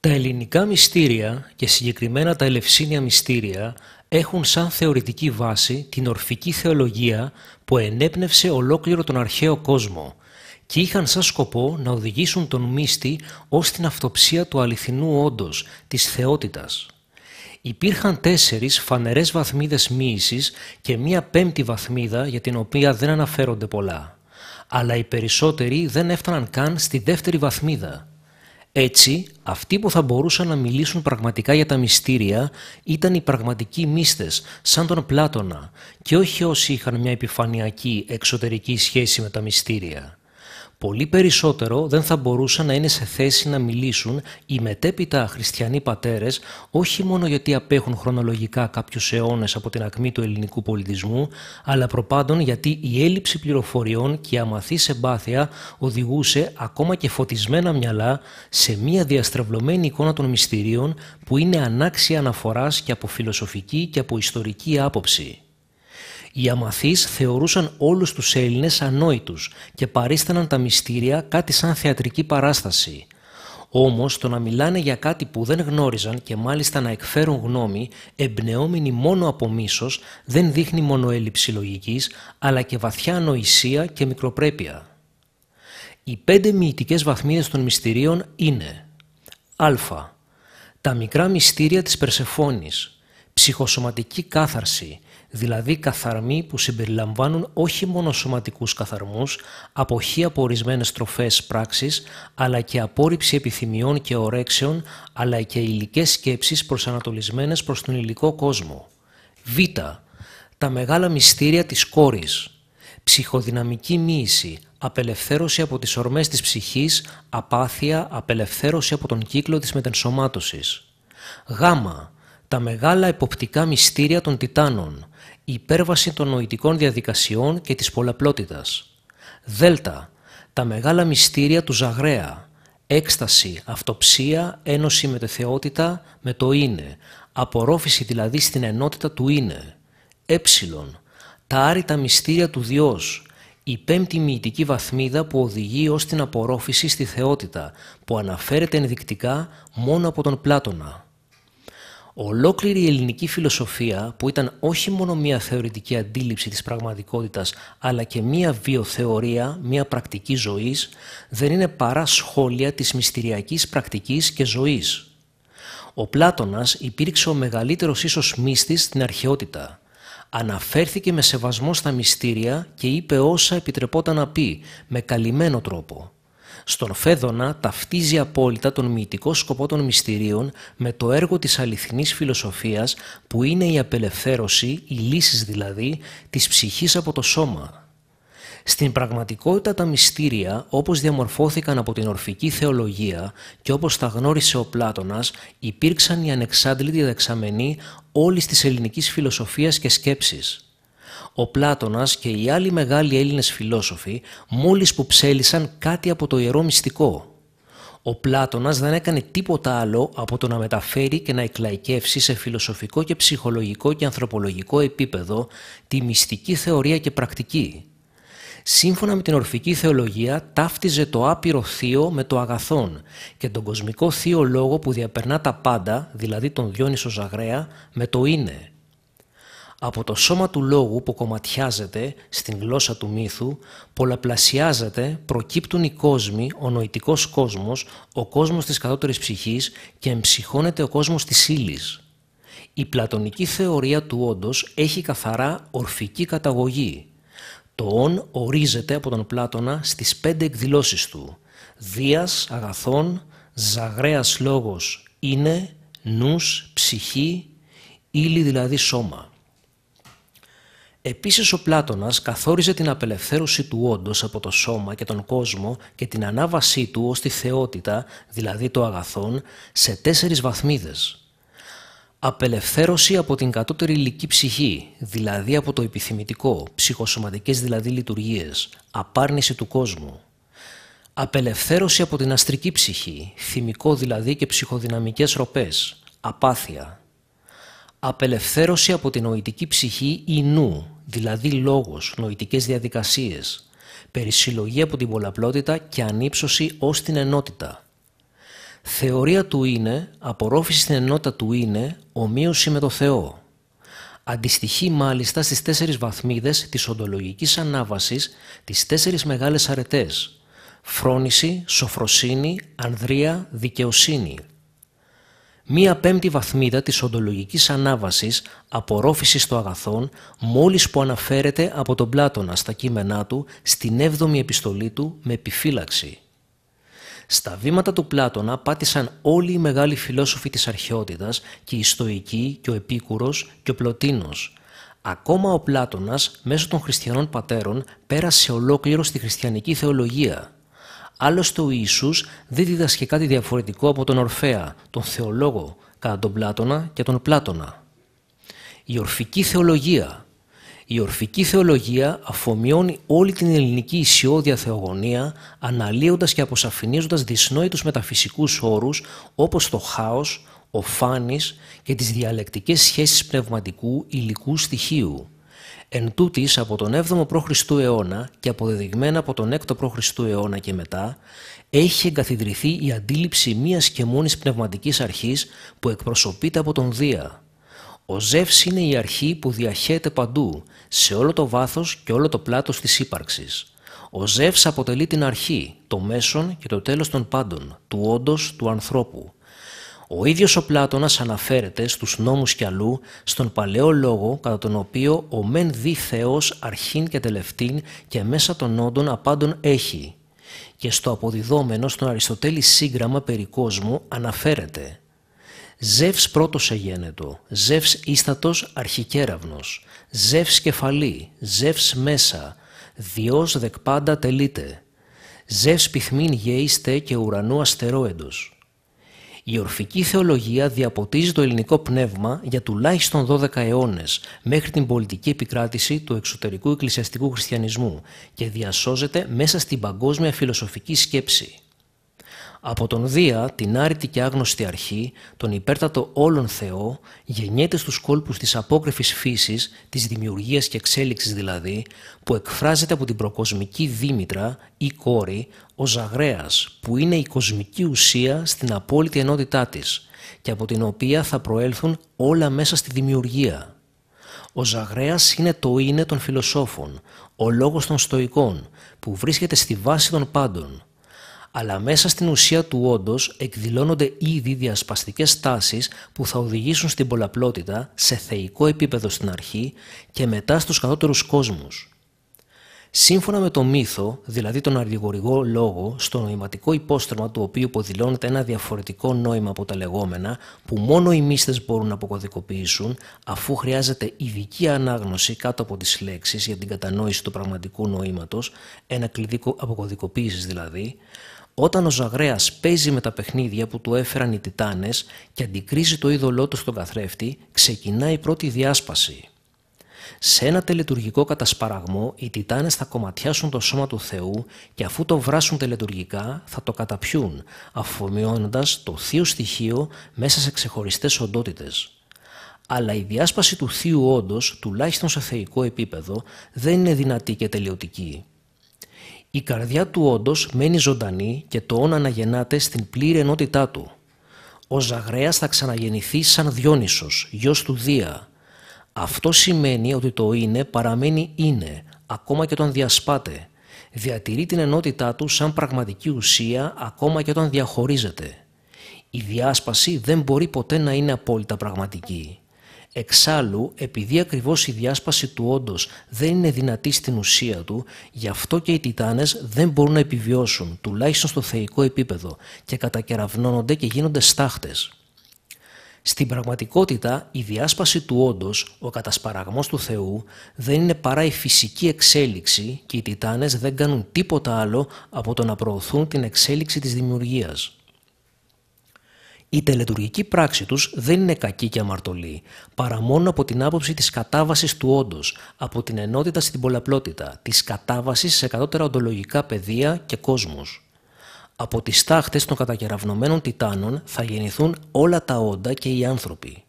Τα ελληνικά μυστήρια και συγκεκριμένα τα ελευσίνια μυστήρια έχουν σαν θεωρητική βάση την ορφική θεολογία που ενέπνευσε ολόκληρο τον αρχαίο κόσμο και είχαν σαν σκοπό να οδηγήσουν τον μύστη ως την αυτοψία του αληθινού όντος, της θεότητας. Υπήρχαν τέσσερις φανερές βαθμίδες μύησης και μία πέμπτη βαθμίδα για την οποία δεν αναφέρονται πολλά. Αλλά οι περισσότεροι δεν έφταναν καν στη δεύτερη βαθμίδα, έτσι, αυτοί που θα μπορούσαν να μιλήσουν πραγματικά για τα μυστήρια ήταν οι πραγματικοί μύστες, σαν τον Πλάτωνα, και όχι όσοι είχαν μια επιφανειακή εξωτερική σχέση με τα μυστήρια πολύ περισσότερο δεν θα μπορούσαν να είναι σε θέση να μιλήσουν οι μετέπειτα χριστιανοί πατέρες, όχι μόνο γιατί απέχουν χρονολογικά κάποιους αιώνες από την ακμή του ελληνικού πολιτισμού, αλλά προπάντων γιατί η έλλειψη πληροφοριών και η αμαθής εμπάθεια οδηγούσε ακόμα και φωτισμένα μυαλά σε μία διαστρεβλωμένη εικόνα των μυστηρίων που είναι ανάξια αναφοράς και από φιλοσοφική και από ιστορική άποψη. Οι αμαθείς θεωρούσαν όλους τους Έλληνες ανόητους και παρίσταναν τα μυστήρια κάτι σαν θεατρική παράσταση. Όμως το να μιλάνε για κάτι που δεν γνώριζαν και μάλιστα να εκφέρουν γνώμη, εμπνεόμενοι μόνο από μίσος, δεν δείχνει μόνο έλλειψη λογικής, αλλά και βαθιά ανοησία και μικροπρέπεια. Οι πέντε μυητικές βαθμίδες των μυστηρίων είναι Α. Τα μικρά μυστήρια της Περσεφόνης Ψυχοσωματική κάθαρση δηλαδή καθαρμοί που συμπεριλαμβάνουν όχι μόνο σωματικούς καθαρμούς, αποχή από ορισμένες τροφές πράξεις, αλλά και απόρριψη επιθυμιών και ορέξεων, αλλά και υλικές σκέψεις προσανατολισμένες προς τον υλικό κόσμο. Β. Τα μεγάλα μυστήρια της κόρης. Ψυχοδυναμική μοίηση, απελευθέρωση από τις ορμές της ψυχής, απάθεια, απελευθέρωση από τον κύκλο της μετενσωμάτωσης. Γ. Τα μεγάλα εποπτικά μυστήρια των Τιτάνων, η υπέρβαση των νοητικών διαδικασιών και της πολλαπλότητας. Δέλτα, τα μεγάλα μυστήρια του Ζαγρέα, έκσταση, αυτοψία, ένωση με τη θεότητα, με το είναι, απορρόφηση δηλαδή στην ενότητα του είναι. Έψιλον, ε, τα άρρητα μυστήρια του Διός, η πέμπτη μυητική βαθμίδα που οδηγεί ως την απορρόφηση στη θεότητα, που αναφέρεται ενδεικτικά μόνο από τον Πλάτωνα. Ολόκληρη η ελληνική φιλοσοφία, που ήταν όχι μόνο μια θεωρητική αντίληψη της πραγματικότητας, αλλά και μια βιοθεωρία, μια πρακτική ζωής, δεν είναι παρά σχόλια της μυστηριακής πρακτικής και ζωής. Ο Πλάτωνας υπήρξε ο μεγαλύτερος ίσως μύστης στην αρχαιότητα. Αναφέρθηκε με σεβασμό στα μυστήρια και είπε όσα επιτρεπόταν να πει, με καλυμμένο τρόπο. Στον Φέδωνα ταυτίζει απόλυτα τον μυητικό σκοπό των μυστηρίων με το έργο της αληθινής φιλοσοφίας που είναι η απελευθέρωση, η λύση δηλαδή, της ψυχής από το σώμα. Στην πραγματικότητα τα μυστήρια, όπως διαμορφώθηκαν από την ορφική θεολογία και όπως τα γνώρισε ο Πλάτωνας, υπήρξαν η ανεξάντλητοι δεξαμενοί όλης της ελληνικής φιλοσοφίας και σκέψης. Ο Πλάτωνας και οι άλλοι μεγάλοι Έλληνες φιλόσοφοι μόλις που ψέλισαν κάτι από το ιερό μυστικό. Ο Πλάτωνας δεν έκανε τίποτα άλλο από το να μεταφέρει και να εκλαϊκεύσει σε φιλοσοφικό και ψυχολογικό και ανθρωπολογικό επίπεδο τη μυστική θεωρία και πρακτική. Σύμφωνα με την ορφική θεολογία, ταύτιζε το άπειρο θείο με το αγαθόν και τον κοσμικό θείο λόγο που διαπερνά τα πάντα, δηλαδή τον Διόνυσο Ζαγρέα, με το είναι. Από το σώμα του λόγου που κομματιάζεται στην γλώσσα του μύθου, πολλαπλασιάζεται, προκύπτουν οι κόσμοι, ο νοητικός κόσμος, ο κόσμος της κατώτερης ψυχής και εμψυχώνεται ο κόσμος της ύλης. Η πλατωνική θεωρία του όντος έχει καθαρά ορφική καταγωγή. Το «ον» ορίζεται από τον Πλάτωνα στις πέντε εκδηλώσεις του. Δίας, αγαθών, ζαγρέας λόγος είναι, νους, ψυχή, ύλη δηλαδή σώμα. Επίσης ο Πλάτωνας καθόριζε την απελευθέρωση του όντως από το σώμα και τον κόσμο και την ανάβασή του ως τη θεότητα, δηλαδή το αγαθόν, σε τέσσερις βαθμίδες. Απελευθέρωση από την κατώτερη υλική ψυχή, δηλαδή από το επιθυμητικό, ψυχοσωματικές δηλαδή λειτουργίες, απάρνηση του κόσμου. Απελευθέρωση από την αστρική ψυχή, θυμικό δηλαδή και ψυχοδυναμικές ροπές, απάθεια απελευθέρωση από την νοητική ψυχή ή νου, δηλαδή λόγος, νοητικές διαδικασίες, περισυλλογή από την πολλαπλότητα και ανύψωση ως την ενότητα. Θεωρία του είναι, απορρόφηση στην ενότητα του είναι, ομοίωση με το Θεό. Αντιστοιχεί μάλιστα στις τέσσερις βαθμίδες της οντολογικής ανάβασης τις τέσσερις μεγάλες αρετές. Φρόνηση, σοφροσύνη, ανδρεία, δικαιοσύνη μία πέμπτη βαθμίδα της οντολογικής ανάβασης απορρόφησης των αγαθών μόλις που αναφέρεται από τον Πλάτωνα στα κείμενά του στην έβδομη επιστολή του με επιφύλαξη. Στα βήματα του Πλάτωνα πάτησαν όλοι οι μεγάλοι φιλόσοφοι της αρχαιότητας και οι Στοικοί και ο Επίκουρος και ο Πλωτίνος. Ακόμα ο Πλάτωνας μέσω των χριστιανών πατέρων πέρασε ολόκληρο στη χριστιανική θεολογία – Άλλωστε ο Ιησούς δεν διδασκεί κάτι διαφορετικό από τον Ορφέα, τον θεολόγο, κατά τον Πλάτωνα και τον Πλάτωνα. Η ορφική θεολογία. Η ορφική θεολογία αφομοιώνει όλη την ελληνική ισιώδια θεογονία, αναλύοντας και αποσαφηνίζοντας δυσνόητους μεταφυσικούς όρους όπως το χάος, ο φάνης και τις διαλεκτικές σχέσεις πνευματικού υλικού στοιχείου. Εν τούτης, από τον 7ο π.Χ. αιώνα και αποδεδειγμένα από τον 6ο π.Χ. αιώνα και μετά, έχει εγκαθιδρυθεί η αντίληψη μίας και μόνης πνευματικής αρχής που εκπροσωπείται από τον Δία. Ο Ζεύς είναι η αρχή που διαχέεται παντού, σε όλο το βάθος και όλο το πλάτος της ύπαρξης. Ο Ζεύς αποτελεί την αρχή, το μέσον και το τέλος των πάντων, του όντω του ανθρώπου. Ο ίδιος ο Πλάτωνας αναφέρεται στους νόμους κι αλλού στον παλαιό λόγο κατά τον οποίο ο μεν δι Θεός αρχήν και τελευτήν και μέσα των όντων απάντων έχει και στο αποδιδόμενο στον Αριστοτέλη σύγγραμμα περί κόσμου αναφέρεται «Ζεύς πρώτος εγένετο, ζεύς ίστατος αρχικέραυνος, ζεύς κεφαλή, ζεύς μέσα, διός πάντα τελείται, ζεύς πυθμήν γεϊστε και ουρανού αστερόεντος». Η ορφική θεολογία διαποτίζει το ελληνικό πνεύμα για τουλάχιστον 12 αιώνες μέχρι την πολιτική επικράτηση του εξωτερικού εκκλησιαστικού χριστιανισμού και διασώζεται μέσα στην παγκόσμια φιλοσοφική σκέψη. Από τον Δία, την άρρητη και άγνωστη αρχή, τον υπέρτατο όλον Θεό, γεννιέται στους κόλπους της απόκρυφης φύσης, της δημιουργίας και εξέλιξης δηλαδή, που εκφράζεται από την προκοσμική Δήμητρα ή κόρη, ο Ζαγρέας, που είναι η κοσμική ουσία στην απόλυτη ενότητά της και από την οποία θα προέλθουν όλα μέσα στη δημιουργία. Ο Ζαγρέας είναι το είναι των φιλοσόφων, ο λόγος των στοικών, που βρίσκεται στη βάση των πάντων – αλλά μέσα στην ουσία του όντως εκδηλώνονται ήδη διασπαστικές τάσεις που θα οδηγήσουν στην πολλαπλότητα σε θεϊκό επίπεδο στην αρχή και μετά στους κατώτερους κόσμους. Σύμφωνα με το μύθο, δηλαδή τον αργηγορηγό λόγο, στο νοηματικό υπόστρωμα του οποίου υποδηλώνεται ένα διαφορετικό νόημα από τα λεγόμενα, που μόνο οι μύστες μπορούν να αποκωδικοποιήσουν, αφού χρειάζεται ειδική ανάγνωση κάτω από τις λέξεις για την κατανόηση του πραγματικού νοήματος, ένα κλειδί αποκωδικοποίησης δηλαδή, όταν ο ζαγρέας παίζει με τα παιχνίδια που του έφεραν οι Τιτάνες και αντικρίζει το είδωλό του στον καθρέφτη, ξεκινάει η πρώτη διάσπαση. Σε ένα τελετουργικό κατασπαραγμό, οι Τιτάνες θα κομματιάσουν το σώμα του Θεού και αφού το βράσουν τελετουργικά θα το καταπιούν, αφομοιώνοντας το θείο στοιχείο μέσα σε ξεχωριστές οντότητες. Αλλά η διάσπαση του θείου όντως, τουλάχιστον σε θεϊκό επίπεδο, δεν είναι δυνατή και τελειωτική. Η καρδιά του όντω μένει ζωντανή και το όν αναγεννάται στην πλήρη ενότητά του. Ο Ζαγρέας θα ξαναγεννηθεί σαν Διόνυσος, γιος του Δία. Αυτό σημαίνει ότι το είναι παραμένει είναι, ακόμα και όταν διασπάται. Διατηρεί την ενότητά του σαν πραγματική ουσία ακόμα και όταν διαχωρίζεται. Η διάσπαση δεν μπορεί ποτέ να είναι απόλυτα πραγματική. Εξάλλου, επειδή ακριβώς η διάσπαση του όντος δεν είναι δυνατή στην ουσία του, γι' αυτό και οι Τιτάνες δεν μπορούν να επιβιώσουν, τουλάχιστον στο θεϊκό επίπεδο, και κατακεραυνώνονται και γίνονται στάχτες. Στην πραγματικότητα, η διάσπαση του όντω, ο κατασπαραγμός του Θεού, δεν είναι παρά η φυσική εξέλιξη και οι Τιτάνες δεν κάνουν τίποτα άλλο από το να προωθούν την εξέλιξη της δημιουργίας. Η τελετουργική πράξη τους δεν είναι κακή και αμαρτωλή, παρά μόνο από την άποψη της κατάβασης του όντως, από την ενότητα στην πολλαπλότητα, της κατάβασης σε κατώτερα οντολογικά πεδία και κόσμους. Από τις τάχτες των κατακεραυνωμένων τιτάνων θα γεννηθούν όλα τα όντα και οι άνθρωποι.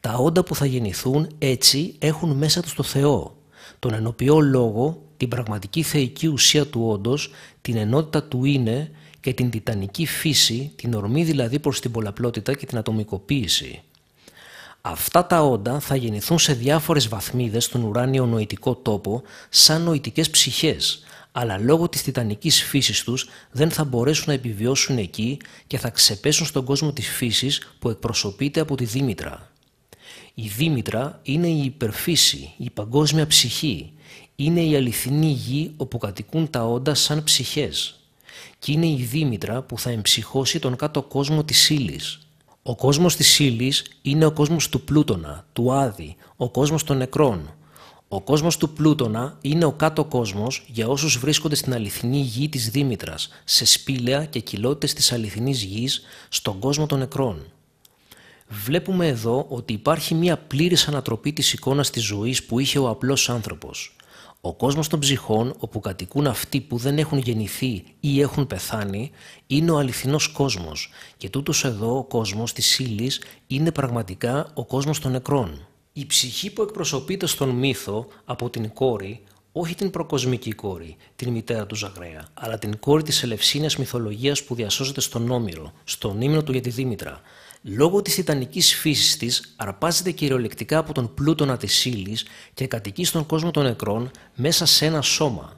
Τα όντα που θα γεννηθούν έτσι έχουν μέσα τους το Θεό, τον ενοποιό λόγο, την πραγματική θεϊκή ουσία του όντως, την ενότητα του είναι και την τιτανική φύση, την ορμή δηλαδή προς την πολλαπλότητα και την ατομικοποίηση. Αυτά τα όντα θα γεννηθούν σε διάφορες βαθμίδες στον ουράνιο νοητικό τόπο σαν νοητικές ψυχές, αλλά λόγω της τιτανικής φύσης τους δεν θα μπορέσουν να επιβιώσουν εκεί και θα ξεπέσουν στον κόσμο της φύσης που εκπροσωπείται από τη Δήμητρα. Η Δήμητρα είναι η υπερφύση, η παγκόσμια ψυχή. Είναι η αληθινή γη όπου κατοικούν τα όντα σαν ψυχές και είναι η Δήμητρα που θα εμψυχώσει τον κάτω κόσμο της ύλης. Ο κόσμος της ύλης είναι ο κόσμος του Πλούτονα, του Άδη, ο κόσμος των νεκρών. Ο κόσμος του Πλούτονα είναι ο κάτω κόσμος για όσους βρίσκονται στην αληθινή γη της Δήμητρας, σε σπήλαια και κοιλότητες της αληθινής γης, στον κόσμο των νεκρών. Βλέπουμε εδώ ότι υπάρχει μια πλήρης ανατροπή της εικόνας της ζωής που είχε ο απλός άνθρωπος. Ο κόσμος των ψυχών, όπου κατοικούν αυτοί που δεν έχουν γεννηθεί ή έχουν πεθάνει, είναι ο αληθινός κόσμος και τούτος εδώ ο κόσμος της ύλης είναι πραγματικά ο κόσμος των νεκρών. Η ψυχή που εκπροσωπείται στον μύθο από την κόρη, όχι την προκοσμική κόρη, την μητέρα του Ζαγρέα, αλλά την κόρη της ελευσίνας μυθολογίας που διασώζεται στον Όμηρο, στον ύμνο του για τη Δήμητρα, Λόγω της ιτανικής φύσης της, αρπάζεται κυριολεκτικά από τον πλούτονα της ύλη και κατοικεί στον κόσμο των νεκρών μέσα σε ένα σώμα.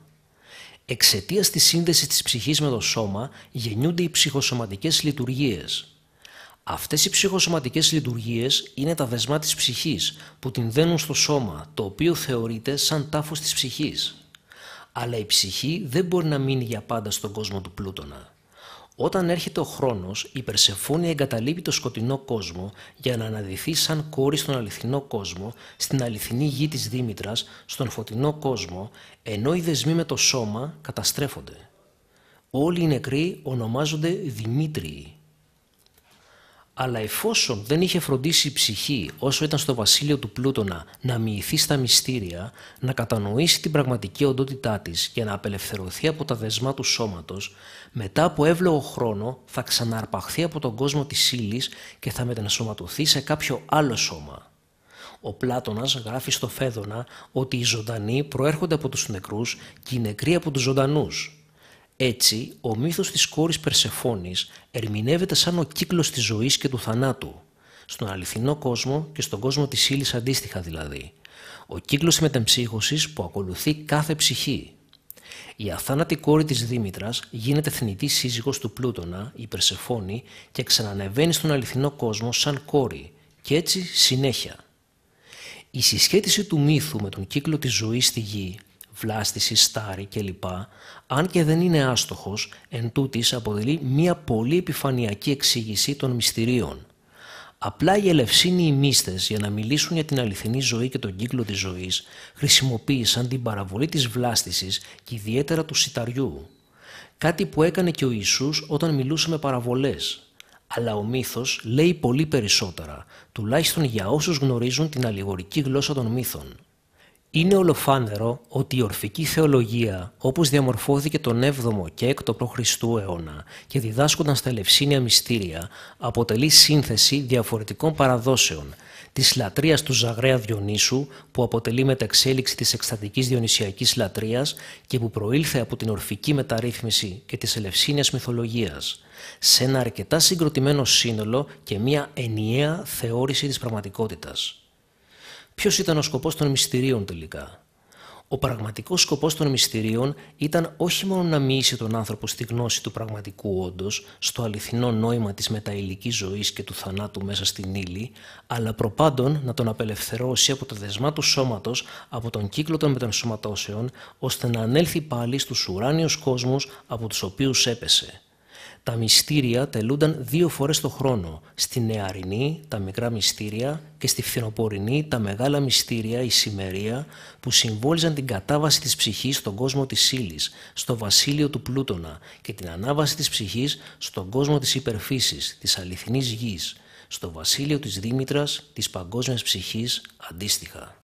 Εξαιτίας της σύνδεσης της ψυχής με το σώμα, γεννιούνται οι ψυχοσωματικές λειτουργίες. Αυτές οι ψυχοσωματικές λειτουργίες είναι τα δεσμά της ψυχής που την δένουν στο σώμα, το οποίο θεωρείται σαν τάφος της ψυχής. Αλλά η ψυχή δεν μπορεί να μείνει για πάντα στον κόσμο του πλούτονα. Όταν έρχεται ο χρόνος, η Περσεφόνη εγκαταλείπει το σκοτεινό κόσμο για να αναδυθεί σαν κόρη στον αληθινό κόσμο, στην αληθινή γη της Δήμητρας, στον φωτεινό κόσμο, ενώ οι δεσμοί με το σώμα καταστρέφονται. Όλοι οι νεκροί ονομάζονται Δημήτριοι. Αλλά εφόσον δεν είχε φροντίσει η ψυχή όσο ήταν στο βασίλειο του Πλούτονα να μοιηθεί στα μυστήρια, να κατανοήσει την πραγματική οντότητά της και να απελευθερωθεί από τα δεσμά του σώματος, μετά από εύλογο χρόνο θα ξαναρπαχθεί από τον κόσμο της ύλης και θα μετανασωματωθεί σε κάποιο άλλο σώμα. Ο Πλάτωνας γράφει στο Φέδωνα ότι οι ζωντανοί προέρχονται από τους νεκρούς και οι νεκροί από τους ζωντανούς. Έτσι, ο μύθος της κόρης Περσεφόνης ερμηνεύεται σαν ο κύκλος της ζωής και του θανάτου, στον αληθινό κόσμο και στον κόσμο της ύλης αντίστοιχα δηλαδή, ο κύκλος της μετεμψύχωσης που ακολουθεί κάθε ψυχή. Η αθάνατη κόρη της Δήμητρας γίνεται θνητή σύζυγος του Πλούτονα, η Περσεφόνη, και ξανανεβαίνει στον αληθινό κόσμο σαν κόρη, και έτσι συνέχεια. Η συσχέτιση του μύθου με τον κύκλο της ζωής στη γη βλάστηση, στάρι κλπ. Αν και δεν είναι άστοχος, εν τούτης αποτελεί μια πολύ επιφανειακή εξήγηση των μυστηρίων. Απλά οι ελευσίνοι οι μύστες για να μιλήσουν για την αληθινή ζωή και τον κύκλο της ζωής χρησιμοποίησαν την παραβολή της βλάστησης και ιδιαίτερα του σιταριού. Κάτι που έκανε και ο Ιησούς όταν μιλούσε με παραβολές. Αλλά ο μύθος λέει πολύ περισσότερα, τουλάχιστον για όσους γνωρίζουν την αλληγορική γλώσσα των μύθων. Είναι ολοφάνερο ότι η ορφική θεολογία, όπως διαμορφώθηκε τον 7ο και 6ο π.Χ. αιώνα και διδάσκονταν στα Ελευσίνια μυστήρια, αποτελεί σύνθεση διαφορετικών παραδόσεων, της λατρείας του Ζαγρέα Διονύσου, που αποτελεί μεταξέλιξη της εκστατικής διονυσιακής λατρείας και που προήλθε από την ορφική μεταρρύθμιση και της Ελευσίνια μυθολογίας, σε ένα αρκετά συγκροτημένο σύνολο και μια ενιαία θεώρηση της πραγματικότητας. Ποιος ήταν ο σκοπός των μυστηρίων τελικά. Ο πραγματικός σκοπός των μυστηρίων ήταν όχι μόνο να μοιήσει τον άνθρωπο στη γνώση του πραγματικού όντως, στο αληθινό νόημα της μεταηλική ζωής και του θανάτου μέσα στην ύλη, αλλά προπάντων να τον απελευθερώσει από το δεσμά του σώματος, από τον κύκλο των μετανσωματώσεων, ώστε να ανέλθει πάλι στους ουράνιους κόσμους από τους οποίους έπεσε τα μυστήρια τελούνταν δύο φορές το χρόνο, στη νεαρινή τα μικρά μυστήρια και στη φθινοπορεινή τα μεγάλα μυστήρια, η σημερία, που συμβόλιζαν την κατάβαση της ψυχής στον κόσμο της ύλης, στο βασίλειο του Πλούτονα και την ανάβαση της ψυχής στον κόσμο της υπερφύσης, της αληθινής γης, στο βασίλειο της Δήμητρας, της παγκόσμιας ψυχής αντίστοιχα.